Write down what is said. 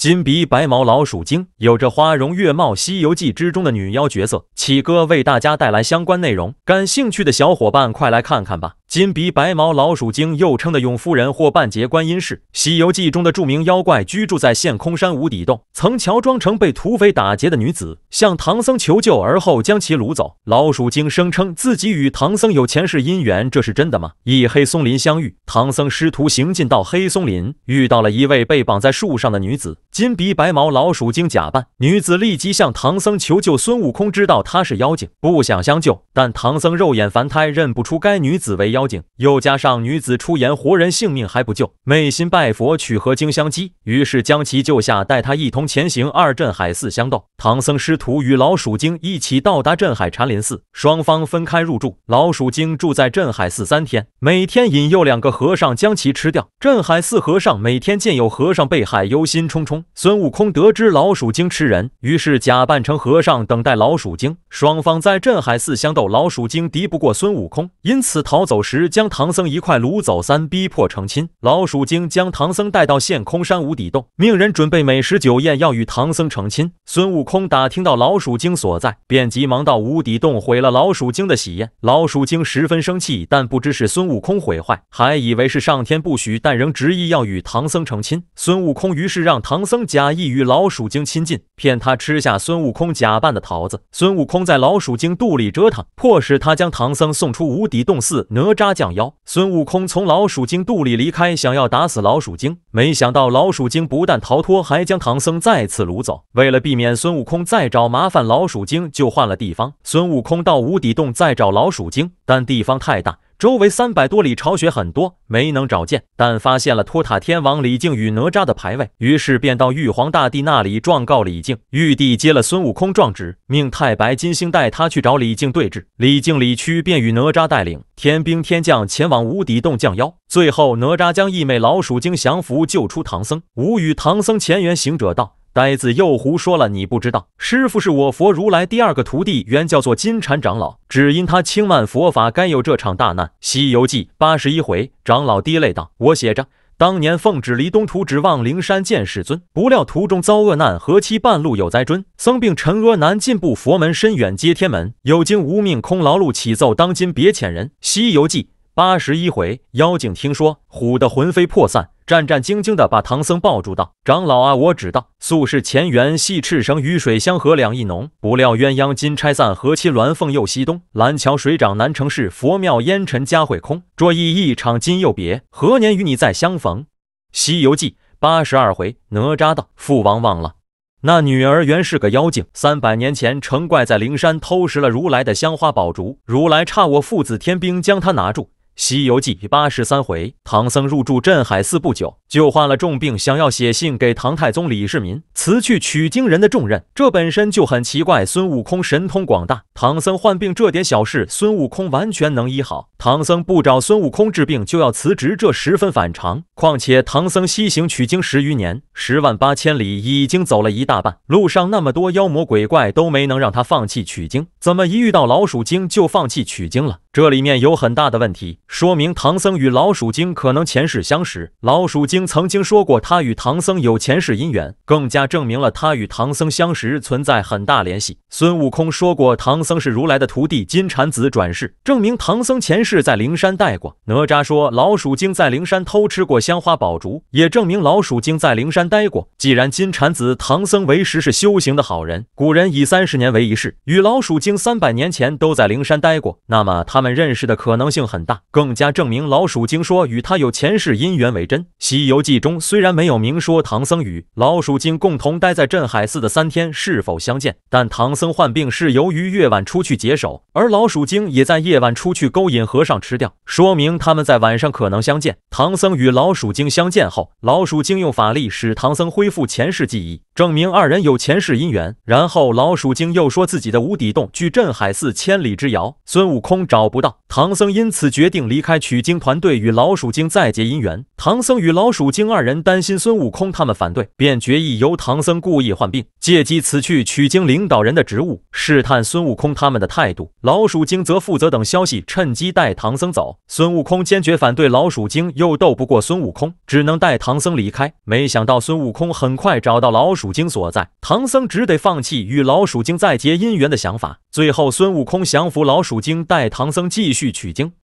金鼻白毛老鼠精有着花容月貌，《西游记》之中的女妖角色，启哥为大家带来相关内容，感兴趣的小伙伴快来看看吧。金鼻白毛老鼠精，又称的永夫人或半截观音是《西游记中的著名妖怪，居住在陷空山无底洞，曾乔装成被土匪打劫的女子，向唐僧求救，而后将其掳走。老鼠精声称自己与唐僧有前世姻缘，这是真的吗？一黑松林相遇，唐僧师徒行进到黑松林，遇到了一位被绑在树上的女子，金鼻白毛老鼠精假扮女子，立即向唐僧求救。孙悟空知道她是妖精，不想相救，但唐僧肉眼凡胎，认不出该女子为妖。妖精又加上女子出言活人性命还不救，昧心拜佛取何经相积，于是将其救下，带他一同前行。二镇海寺相斗，唐僧师徒与老鼠精一起到达镇海禅林寺，双方分开入住。老鼠精住在镇海寺三天，每天引诱两个和尚将其吃掉。镇海寺和尚每天见有和尚被害，忧心忡忡。孙悟空得知老鼠精吃人，于是假扮成和尚等待老鼠精。双方在镇海寺相斗，老鼠精敌不过孙悟空，因此逃走时将唐僧一块掳走，三逼迫成亲。老鼠精将唐僧带到陷空山无底洞，命人准备美食酒宴，要与唐僧成亲。孙悟空打听到老鼠精所在，便急忙到无底洞毁了老鼠精的喜宴。老鼠精十分生气，但不知是孙悟空毁坏，还以为是上天不许，但仍执意要与唐僧成亲。孙悟空于是让唐僧假意与老鼠精亲近，骗他吃下孙悟空假扮的桃子。孙悟空在老鼠精肚里折腾，迫使他将唐僧送出无底洞。寺哪吒。杀降妖，孙悟空从老鼠精肚里离开，想要打死老鼠精，没想到老鼠精不但逃脱，还将唐僧再次掳走。为了避免孙悟空再找麻烦，老鼠精就换了地方。孙悟空到无底洞再找老鼠精，但地方太大。周围三百多里巢穴很多，没能找见，但发现了托塔天王李靖与哪吒的牌位，于是便到玉皇大帝那里状告李靖。玉帝接了孙悟空状纸，命太白金星带他去找李靖对质。李靖李屈，便与哪吒带领天兵天将前往无底洞降妖。最后，哪吒将一枚老鼠精降服，救出唐僧。吾与唐僧前缘行者道。呆子又胡说了，你不知道，师傅是我佛如来第二个徒弟，原叫做金蝉长老，只因他轻慢佛法，该有这场大难。《西游记》八十一回，长老滴泪道：“我写着，当年奉旨离东土，指望灵山见世尊，不料途中遭恶难，何期半路有灾尊。僧病沉阿难进步，佛门深远接天门。有经无命空劳碌，起奏当今别遣人。”《西游记》八十一回，妖精听说，唬得魂飞魄散，战战兢兢地把唐僧抱住，道：“长老啊，我只道，素是前缘，系赤绳，雨水相合，两意浓。不料鸳鸯金拆散，何其鸾凤又西东。蓝桥水涨难成事，佛庙烟尘佳会空。这意一场今又别，何年与你再相逢？”《西游记》八十二回，哪吒道：“父王忘了，那女儿原是个妖精，三百年前成怪在灵山偷食了如来的香花宝烛，如来差我父子天兵将她拿住。”《西游记》八十三回，唐僧入住镇海寺不久，就患了重病，想要写信给唐太宗李世民辞去取经人的重任。这本身就很奇怪。孙悟空神通广大，唐僧患病这点小事，孙悟空完全能医好。唐僧不找孙悟空治病就要辞职，这十分反常。况且唐僧西行取经十余年，十万八千里已经走了一大半，路上那么多妖魔鬼怪都没能让他放弃取经，怎么一遇到老鼠精就放弃取经了？这里面有很大的问题。说明唐僧与老鼠精可能前世相识。老鼠精曾经说过他与唐僧有前世姻缘，更加证明了他与唐僧相识存在很大联系。孙悟空说过唐僧是如来的徒弟，金蝉子转世，证明唐僧前世在灵山待过。哪吒说老鼠精在灵山偷吃过香花宝烛，也证明老鼠精在灵山待过。既然金蝉子唐僧为师是修行的好人，古人以三十年为一世，与老鼠精三百年前都在灵山待过，那么他们认识的可能性很大。更加证明老鼠精说与他有前世姻缘为真。西游记中虽然没有明说唐僧与老鼠精共同待在镇海寺的三天是否相见，但唐僧患病是由于夜晚出去解手，而老鼠精也在夜晚出去勾引和尚吃掉，说明他们在晚上可能相见。唐僧与老鼠精相见后，老鼠精用法力使唐僧恢复前世记忆。证明二人有前世姻缘，然后老鼠精又说自己的无底洞距镇海寺千里之遥，孙悟空找不到。唐僧因此决定离开取经团队，与老鼠精再结姻缘。唐僧与老鼠精二人担心孙悟空他们反对，便决意由唐僧故意患病，借机辞去取经领导人的职务，试探孙悟空他们的态度。老鼠精则负责等消息，趁机带唐僧走。孙悟空坚决反对，老鼠精又斗不过孙悟空，只能带唐僧离开。没想到孙悟空很快找到老鼠。经所在，唐僧只得放弃与老鼠精再结姻缘的想法。最后，孙悟空降服老鼠精，带唐僧继续取经。